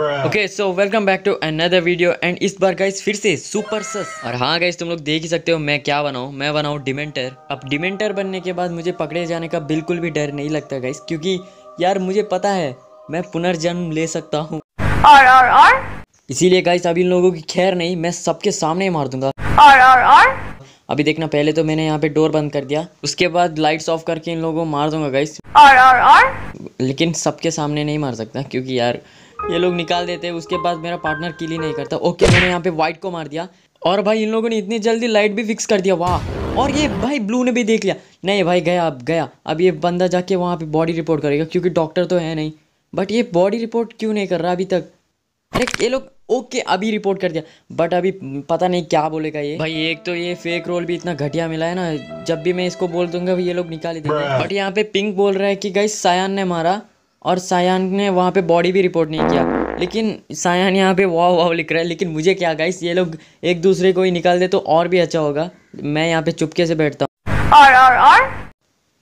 Okay so welcome back to another video and इस बार guys फिर से सुपर सस और हाँ गाइस तुम लोग देख ही सकते हो मैं क्या बनाऊँ मैं बनाऊँ डिमेंटर अब डिमेंटर बनने के बाद मुझे पकड़े जाने का बिल्कुल भी डर नहीं लगता गाइस क्योंकि यार मुझे पता है मैं पुनर्जन्म ले सकता हूँ इसीलिए गाइस अभी इन लोगों की खैर नहीं मैं सबके सामने मार दूंगा आर, आर, आर? अभी देखना पहले तो मैंने यहाँ पे डोर बंद कर दिया उसके बाद लाइट्स ऑफ करके इन लोगों को मार दूंगा गाइस और और और लेकिन सबके सामने नहीं मार सकता क्योंकि यार ये लोग निकाल देते हैं उसके बाद मेरा पार्टनर किल ही नहीं करता ओके मैंने यहाँ पे व्हाइट को मार दिया और भाई इन लोगों ने इतनी जल्दी लाइट भी फिक्स कर दिया वाह और ये भाई ब्लू ने भी देख लिया नहीं भाई गया अब गया अब ये बंदा जाके वहाँ पे बॉडी रिपोर्ट करेगा क्योंकि डॉक्टर तो है नहीं बट ये बॉडी रिपोर्ट क्यों नहीं कर रहा अभी तक अरे ये लोग ओके अभी रिपोर्ट कर दिया बट अभी पता नहीं क्या बोलेगा ये भाई एक तो ये फेक रोल भी इतना घटिया मिला है ना जब भी मैं इसको बोल दूंगा ये लोग निकाल ही देंगे बट यहाँ पे पिंक बोल रहा है कि गाइस सयान ने मारा और सायान ने वहाँ पे बॉडी भी रिपोर्ट नहीं किया लेकिन सायान यहाँ पे वाह वाह लिख रहा है लेकिन मुझे क्या गाइस ये लोग एक दूसरे को ही निकाल दे तो और भी अच्छा होगा मैं यहाँ पे चुपके से बैठता हूँ और अभी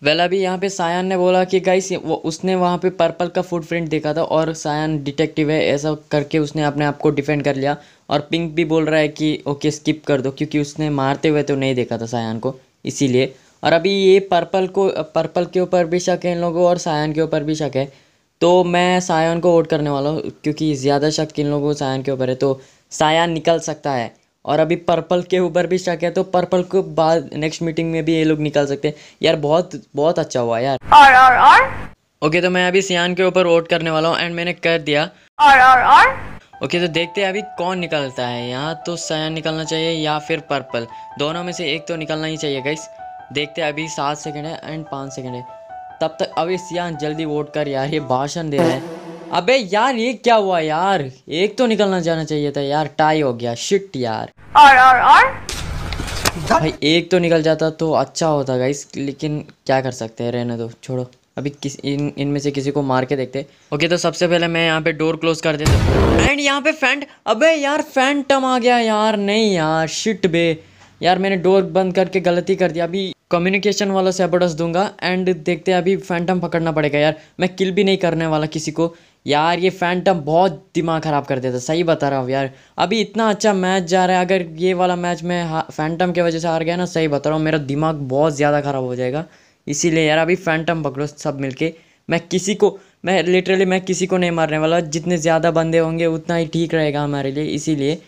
वेला भी यहाँ पे सायान ने बोला कि गाइस वो उसने वहाँ पे पर्पल का प्रिंट देखा था और सायान डिटेक्टिव है ऐसा करके उसने अपने आप को डिफेंड कर लिया और पिंक भी बोल रहा है कि ओके स्किप कर दो क्योंकि उसने मारते हुए तो नहीं देखा था सायान को इसीलिए और अभी ये पर्पल को पर्पल के ऊपर भी शक है इन लोगों और सायान के ऊपर भी शक है तो मैं सायन को वोट करने वाला हूँ क्योंकि ज़्यादा शक किन लोगों सायन के ऊपर है तो सायन निकल सकता है और अभी पर्पल के ऊपर भी शक है तो पर्पल को बाद नेक्स्ट मीटिंग में भी ये लोग निकल सकते हैं यार बहुत बहुत अच्छा हुआ यार आर आर आर ओके तो मैं अभी सियान के ऊपर वोट करने वाला हूँ एंड मैंने कर दिया आर आर आर ओके तो देखते हैं अभी कौन निकलता है यहाँ तो सयान निकलना चाहिए या फिर पर्पल दोनों में से एक तो निकलना ही चाहिए गाइस देखते हैं अभी सात सेकेंड है एंड पाँच सेकेंड है तब तक अवेसियान जल्दी वोट कर यार ये भाषण दे रहे हैं अबे यार ये क्या हुआ यार एक तो निकलना जाना चाहिए था यार टाई हो गया शिट यार आर आर आर भाई एक तो निकल जाता तो अच्छा होता गाइस लेकिन क्या कर सकते हैं रहने दो छोड़ो अभी किस इन इनमें से किसी को मार के देखते ओके तो सबसे पहले मैं यहाँ पे डोर क्लोज कर देता एंड यहाँ पे फैंट अबे यार फैंटम आ गया यार नहीं यार शिट बे यार मैंने डोर बंद करके गलती कर दिया अभी कम्युनिकेशन वाला सेबोडस दूंगा एंड देखते हैं अभी फैंटम पकड़ना पड़ेगा यार मैं किल भी नहीं करने वाला किसी को यार ये फैंटम बहुत दिमाग ख़राब कर देता सही बता रहा हूँ यार अभी इतना अच्छा मैच जा रहा है अगर ये वाला मैच मैं फैंटम की वजह से हार गया ना सही बता रहा हूँ मेरा दिमाग बहुत ज़्यादा ख़राब हो जाएगा इसीलिए यार अभी फैंटम पकड़ो सब मिलके मैं किसी को मैं लिटरली मैं किसी को नहीं मारने वाला जितने ज़्यादा बंदे होंगे उतना ही ठीक रहेगा हमारे लिए इसीलिए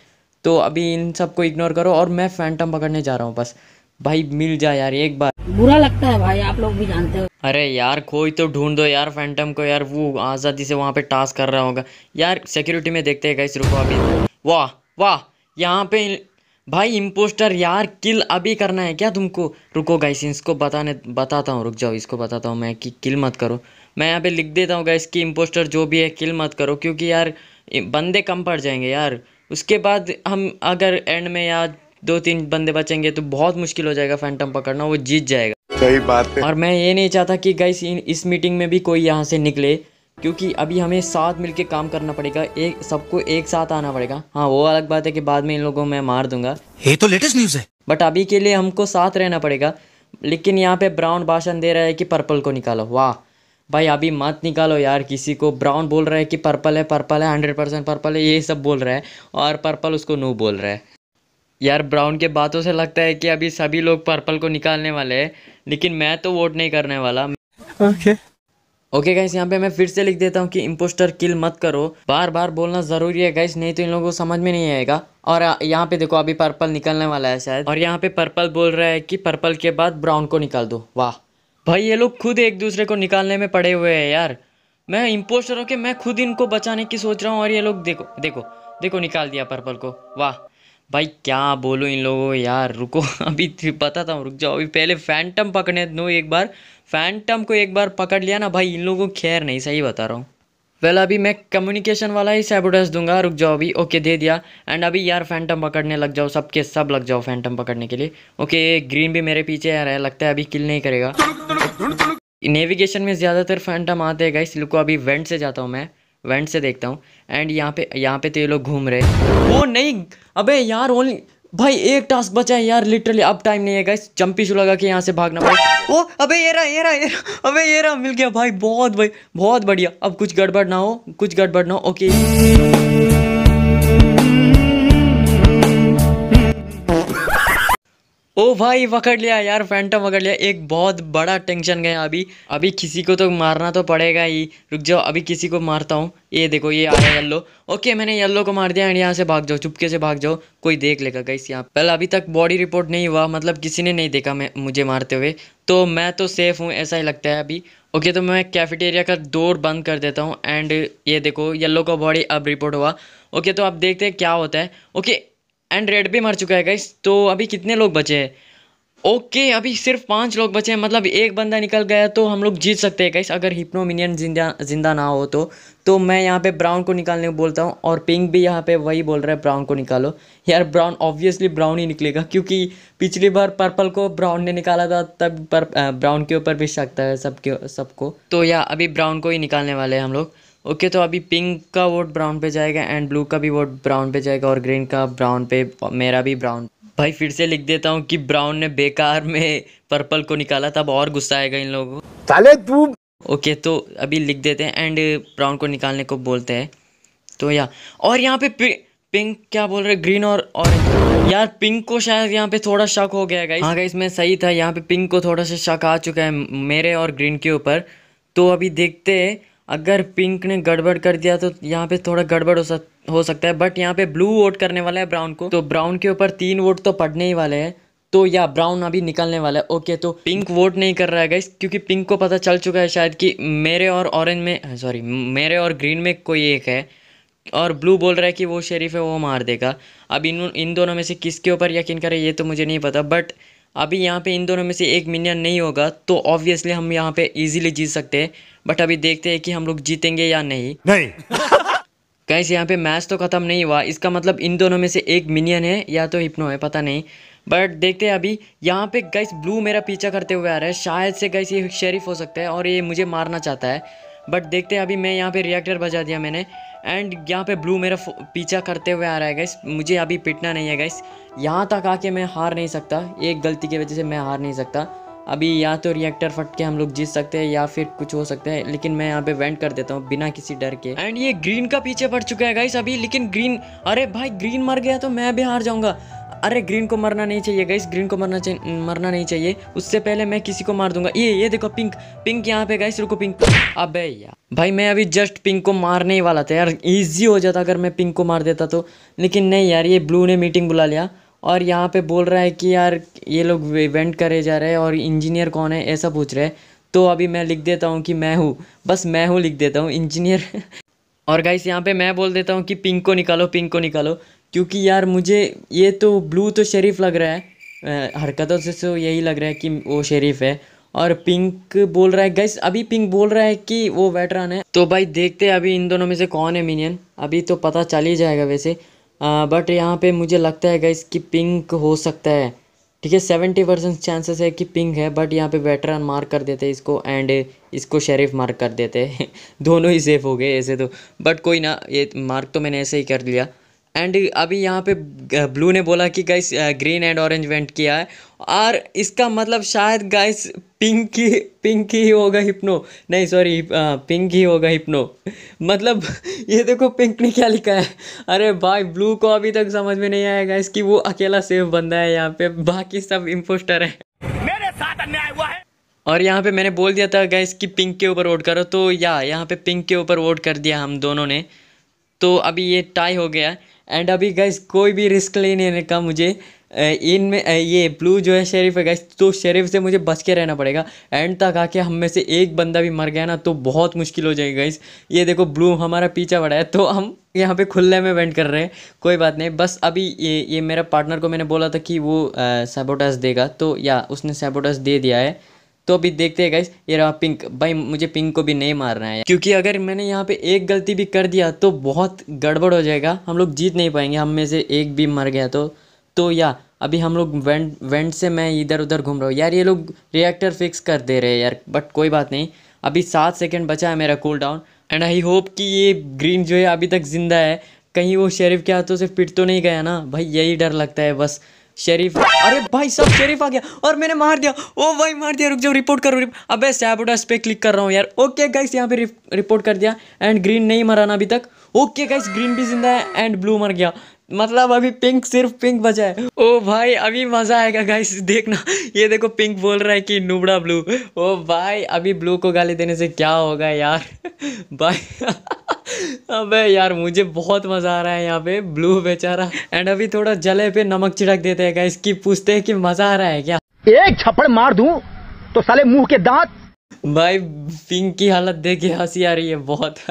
तो अभी इन सबको इग्नोर करो और मैं फैंटम पकड़ने जा रहा हूँ बस भाई मिल जाए यार एक बार बुरा लगता है भाई आप लोग भी जानते हो अरे यार कोई तो ढूंढ दो यार फैंटम को यार वो आज़ादी से वहाँ पे टास्क कर रहा होगा यार सिक्योरिटी में देखते हैं कैसे रुको अभी वाह वाह यहाँ पे भाई इम्पोस्टर यार किल अभी करना है क्या तुमको रुको गाइस इसको बताने बताता हूँ रुक जाओ इसको बताता हूँ मैं कि किल मत करो मैं यहाँ पे लिख देता हूँ गाइस कि इम्पोस्टर जो भी है किल मत करो क्योंकि यार बंदे कम पड़ जाएंगे यार उसके बाद हम अगर एंड में या दो तीन बंदे बचेंगे तो बहुत मुश्किल हो जाएगा फैंटम पकड़ना वो जीत जाएगा सही बात है और मैं ये नहीं चाहता कि गाइस इस मीटिंग में भी कोई यहाँ से निकले क्योंकि अभी हमें साथ मिलके काम करना पड़ेगा एक सबको एक साथ आना पड़ेगा हाँ वो अलग बात है कि बाद में इन लोगों को मैं मार दूंगा ये तो लेटेस्ट न्यूज़ है बट अभी के लिए हमको साथ रहना पड़ेगा लेकिन यहाँ पे ब्राउन भाषण दे रहा है कि पर्पल को निकालो वाह भाई अभी मत निकालो यार किसी को ब्राउन बोल रहा है कि पर्पल है पर्पल है हंड्रेड परसेंट पर्पल है ये सब बोल रहा है और पर्पल उसको नो बोल रहा है यार ब्राउन के बातों से लगता है कि अभी सभी लोग पर्पल को निकालने वाले हैं लेकिन मैं तो वोट नहीं करने वाला ओके ओके गाइस यहाँ पे मैं फिर से लिख देता हूँ कि इम्पोस्टर किल मत करो बार बार बोलना ज़रूरी है गाइस नहीं तो इन लोगों को समझ में नहीं आएगा और यहाँ पे देखो अभी पर्पल निकलने वाला है शायद और यहाँ पे पर्पल बोल रहा है कि पर्पल के बाद ब्राउन को निकाल दो वाह भाई ये लोग खुद एक दूसरे को निकालने में पड़े हुए हैं यार मैं इम्पोस्टर कि मैं खुद इनको बचाने की सोच रहा हूँ और ये लोग देखो देखो देखो निकाल दिया पर्पल को वाह भाई क्या बोलो इन लोगों को यार रुको अभी तो बताता हूँ रुक जाओ अभी पहले फैंटम पकड़ने दो एक बार फैंटम को एक बार पकड़ लिया ना भाई इन लोगों को खैर नहीं सही बता रहा हूँ वेल अभी मैं कम्युनिकेशन वाला ही सेबोटेज दूंगा रुक जाओ अभी ओके दे दिया एंड अभी यार फैंटम पकड़ने लग जाओ सबके सब लग जाओ फैंटम पकड़ने के लिए ओके ग्रीन भी मेरे पीछे आ रहा है लगता है अभी किल नहीं करेगा नेविगेशन में ज़्यादातर फैंटम आते हैं गाइस लुको अभी वेंट से जाता हूँ मैं वेंट से देखता हूँ एंड यहाँ पे यहाँ पे तो ये लोग घूम रहे वो नहीं अबे यार ओनली भाई एक टास्क बचा है यार लिटरली अब टाइम नहीं है गाइस चंपी शू लगा के यहाँ से भागना भाई ओ अबे ये रहा ये रहा ये रहा अबे ये रहा मिल गया भाई बहुत भाई बहुत बढ़िया अब कुछ गड़बड़ ना हो कुछ गड़बड़ ना हो ओके ओ भाई पकड़ लिया यार फैंटम पकड़ लिया एक बहुत बड़ा टेंशन गया अभी अभी किसी को तो मारना तो पड़ेगा ही रुक जाओ अभी किसी को मारता हूँ ये देखो ये आया येल्लो ओके मैंने येल्लो को मार दिया एंड यहाँ से भाग जाओ चुपके से भाग जाओ कोई देख लेगा कैसे यहाँ पहले अभी तक बॉडी रिपोर्ट नहीं हुआ मतलब किसी ने नहीं देखा मैं मुझे मारते हुए तो मैं तो सेफ हूँ ऐसा ही लगता है अभी ओके तो मैं कैफेटेरिया का डोर बंद कर देता हूँ एंड ये देखो येल्लो का बॉडी अब रिपोर्ट हुआ ओके तो आप देखते हैं क्या होता है ओके एंड रेड भी मर चुका है गाइस तो अभी कितने लोग बचे हैं ओके अभी सिर्फ पाँच लोग बचे हैं मतलब एक बंदा निकल गया तो हम लोग जीत सकते हैं गाइस अगर हिप्नोमिनियन जिंदा जिंदा ना हो तो तो मैं यहाँ पे ब्राउन को निकालने को बोलता हूँ और पिंक भी यहाँ पे वही बोल रहा है ब्राउन को निकालो यार ब्राउन ऑब्वियसली ब्राउन ही निकलेगा क्योंकि पिछली बार पर्पल को ब्राउन ने निकाला था तब पर ब्राउन के ऊपर भी शक था सबके सबको तो या अभी ब्राउन को ही निकालने वाले हैं हम लोग ओके तो अभी पिंक का वोट ब्राउन पे जाएगा एंड ब्लू का भी वोट ब्राउन पे जाएगा और ग्रीन का ब्राउन पे मेरा भी ब्राउन भाई फिर से लिख देता हूँ कि ब्राउन ने बेकार में पर्पल को निकाला था अब और गुस्सा आएगा इन लोगों को साले ओके तो अभी लिख देते हैं एंड ब्राउन को निकालने को बोलते हैं तो या और यहाँ पे पिंक क्या बोल रहे ग्रीन और ऑरेंज यार पिंक को शायद यहाँ पे थोड़ा शक हो गया गाइस हाँ गाइस मैं सही था यहाँ पे पिंक को थोड़ा सा शक आ चुका है मेरे और ग्रीन के ऊपर तो अभी देखते हैं अगर पिंक ने गड़बड़ कर दिया तो यहाँ पे थोड़ा गड़बड़ हो सक हो सकता है बट यहाँ पे ब्लू वोट करने वाला है ब्राउन को तो ब्राउन के ऊपर तीन वोट तो पड़ने ही वाले हैं तो या ब्राउन अभी निकलने वाला है ओके तो पिंक वोट नहीं कर रहा है गाइस क्योंकि पिंक को पता चल चुका है शायद कि मेरे और ऑरेंज में सॉरी मेरे और ग्रीन में कोई एक है और ब्लू बोल रहा है कि वो शरीफ है वो मार देगा अब इन इन दोनों में से किसके ऊपर यकीन करें ये तो मुझे नहीं पता बट अभी यहाँ पे इन दोनों में से एक मिनियन नहीं होगा तो ऑब्वियसली हम यहाँ पे इजीली जीत सकते हैं बट अभी देखते हैं कि हम लोग जीतेंगे या नहीं नहीं गैस यहाँ पे मैच तो ख़त्म नहीं हुआ इसका मतलब इन दोनों में से एक मिनियन है या तो हिप्नो है पता नहीं बट देखते हैं अभी यहाँ पे गैस ब्लू मेरा पीछा करते हुए आ रहा है शायद से गैस ये शेरीफ हो सकता है और ये मुझे मारना चाहता है बट देखते हैं अभी मैं यहाँ पे रिएक्टर बजा दिया मैंने एंड यहाँ पे ब्लू मेरा पीछा करते हुए आ रहा है गाइस मुझे अभी पिटना नहीं है गाइस यहाँ तक आके मैं हार नहीं सकता एक गलती की वजह से मैं हार नहीं सकता अभी या तो रिएक्टर फट के हम लोग जीत सकते हैं या फिर कुछ हो सकता है लेकिन मैं यहाँ पे वेंट कर देता हूँ बिना किसी डर के एंड ये ग्रीन का पीछे पड़ चुका है गाइस अभी लेकिन ग्रीन अरे भाई ग्रीन मर गया तो मैं भी हार जाऊंगा अरे ग्रीन को मरना नहीं चाहिए गाइस ग्रीन को मरना चाहिए मरना नहीं चाहिए उससे पहले मैं किसी को मार दूंगा ये ये देखो पिंक पिंक यहाँ पे गाइस रुको पिंक अब यार भाई मैं अभी जस्ट पिंक को मारने ही वाला था यार इजी हो जाता अगर मैं पिंक को मार देता तो लेकिन नहीं यार ये ब्लू ने मीटिंग बुला लिया और यहाँ पे बोल रहा है कि यार ये लोग इवेंट करे जा रहे हैं और इंजीनियर कौन है ऐसा पूछ रहे हैं तो अभी मैं लिख देता हूँ कि मैं हूँ बस मैं हूँ लिख देता हूँ इंजीनियर और गाइस यहाँ पे मैं बोल देता हूँ कि पिंक को निकालो पिंक को निकालो क्योंकि यार मुझे ये तो ब्लू तो शरीफ लग रहा है हरकतों से तो यही लग रहा है कि वो शरीफ है और पिंक बोल रहा है गाइस अभी पिंक बोल रहा है कि वो वेटरन है तो भाई देखते हैं अभी इन दोनों में से कौन है मिनियन अभी तो पता चल ही जाएगा वैसे बट यहाँ पे मुझे लगता है गाइस कि पिंक हो सकता है ठीक है सेवेंटी परसेंट चांसेस है कि पिंक है बट यहाँ पे वेटरन मार कर देते हैं इसको एंड इसको शरीफ मार्क कर देते हैं दोनों ही सेफ हो गए ऐसे तो बट कोई ना ये मार्क तो मैंने ऐसे ही कर लिया एंड अभी यहाँ पे ब्लू ने बोला कि guys green and orange vent किया है और इसका मतलब शायद गाइस पिंक ही पिंक ही होगा हिप्नो नहीं सॉरी पिंक ही होगा हिप्नो मतलब ये देखो पिंक ने क्या लिखा है अरे भाई ब्लू को अभी तक समझ में नहीं आया गाइस कि वो अकेला सेफ बंदा है यहाँ पे बाकी सब इम्पोस्टर है मेरे साथ अन्याय हुआ है और यहाँ पे मैंने बोल दिया था गैस कि पिंक के ऊपर वोट करो तो या यहाँ पे पिंक के ऊपर वोट कर दिया हम दोनों ने तो अभी ये टाई हो गया है एंड अभी गैस कोई भी रिस्क ले नहीं का मुझे इनमें ये ब्लू जो है शेरीफ है गैस तो शेरीफ से मुझे बच के रहना पड़ेगा एंड तक आके हम में से एक बंदा भी मर गया ना तो बहुत मुश्किल हो जाएगी गैस ये देखो ब्लू हमारा पीछा पड़ा है तो हम यहाँ पे खुले में वेंट कर रहे हैं कोई बात नहीं बस अभी ये ये मेरा पार्टनर को मैंने बोला था कि वो सैबोटास देगा तो या उसने सैबोटास दे दिया है तो अभी देखते हैं गाइस ये रहा पिंक भाई मुझे पिंक को भी नहीं मारना है क्योंकि अगर मैंने यहाँ पे एक गलती भी कर दिया तो बहुत गड़बड़ हो जाएगा हम लोग जीत नहीं पाएंगे हम में से एक भी मर गया तो तो या अभी हम लोग वेंट वेंट से मैं इधर उधर घूम रहा हूँ यार ये लोग रिएक्टर फिक्स कर दे रहे हैं यार बट कोई बात नहीं अभी सात सेकेंड बचा है मेरा cool down and I hope कि ये ग्रीन जो है अभी तक ज़िंदा है कहीं वो शेरिफ के हाथों से पिट तो नहीं गया ना भाई यही डर लगता है बस शरीफ अरे भाई सब शरीफ आ गया और मैंने मार दिया ओ भाई मार दिया रुक जाओ रिपोर्ट करो अबे सैबोटास पे क्लिक कर रहा हूँ यार ओके गाइस यहाँ पे रिपोर्ट कर दिया एंड ग्रीन नहीं मराना अभी तक ओके गाइस ग्रीन भी जिंदा है एंड ब्लू मर गया मतलब अभी पिंक सिर्फ पिंक बचा है ओ भाई अभी मज़ा आएगा गाइस देखना ये देखो पिंक बोल रहा है कि नुबड़ा ब्लू ओ भाई अभी ब्लू को गाली देने से क्या होगा यार भाई अबे यार मुझे बहुत मज़ा आ रहा है यहाँ पे ब्लू बेचारा एंड अभी थोड़ा जले पे नमक छिड़क देते हैं गाइस की पूछते है कि मज़ा आ रहा है क्या एक छप्पड़ मार दू तो साले मुंह के दांत भाई पिंक की हालत देख के हंसी आ रही है बहुत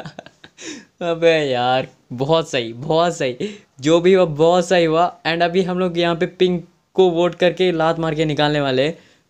अबे यार बहुत सही बहुत सही जो भी हुआ बहुत सही हुआ एंड अभी हम लोग यहाँ पे पिंक को वोट करके लात मार के निकालने वाले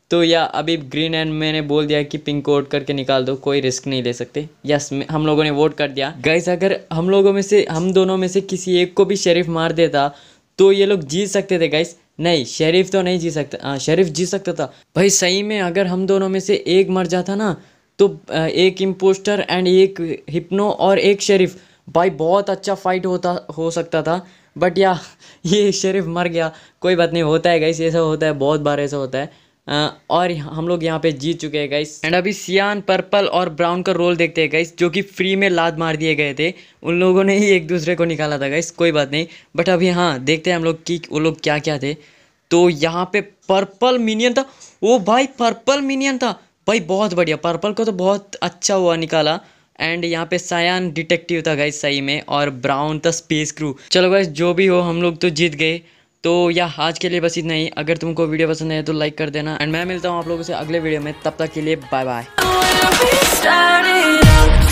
तो या अभी ग्रीन एंड मैंने बोल दिया कि पिंक को वोट करके निकाल दो कोई रिस्क नहीं ले सकते यस हम लोगों ने वोट कर दिया गैस अगर हम लोगों में से हम दोनों में से किसी एक को भी शरीफ मार देता तो ये लोग जीत सकते थे गैस नहीं शरीफ तो नहीं जी सकता हाँ शरीफ जी सकता था भाई सही में अगर हम दोनों में से एक मर जाता ना तो एक इम्पोस्टर एंड एक हिप्नो और एक शरीफ भाई बहुत अच्छा फाइट होता हो सकता था बट या ये शरीफ मर गया कोई बात नहीं होता है गाइस ऐसा होता है बहुत बार ऐसा होता है और हम लोग यहाँ पे जीत चुके हैं गाइस एंड अभी सियान पर्पल और ब्राउन का रोल देखते हैं गाइस जो कि फ्री में लाद मार दिए गए थे उन लोगों ने ही एक दूसरे को निकाला था गाइस कोई बात नहीं बट अभी हाँ देखते हैं हम लोग कि वो लोग क्या क्या थे तो यहाँ पे पर्पल मिनियन था वो भाई पर्पल मिनियन था भाई बहुत बढ़िया पर्पल को तो बहुत अच्छा हुआ निकाला एंड यहाँ पे सयान डिटेक्टिव था गाइस सही में और ब्राउन था स्पेस क्रू चलो गाइस जो भी हो हम लोग तो जीत गए तो या आज के लिए बस इतना ही अगर तुमको वीडियो पसंद है तो लाइक कर देना एंड मैं मिलता हूँ आप लोगों से अगले वीडियो में तब तक के लिए बाय बाय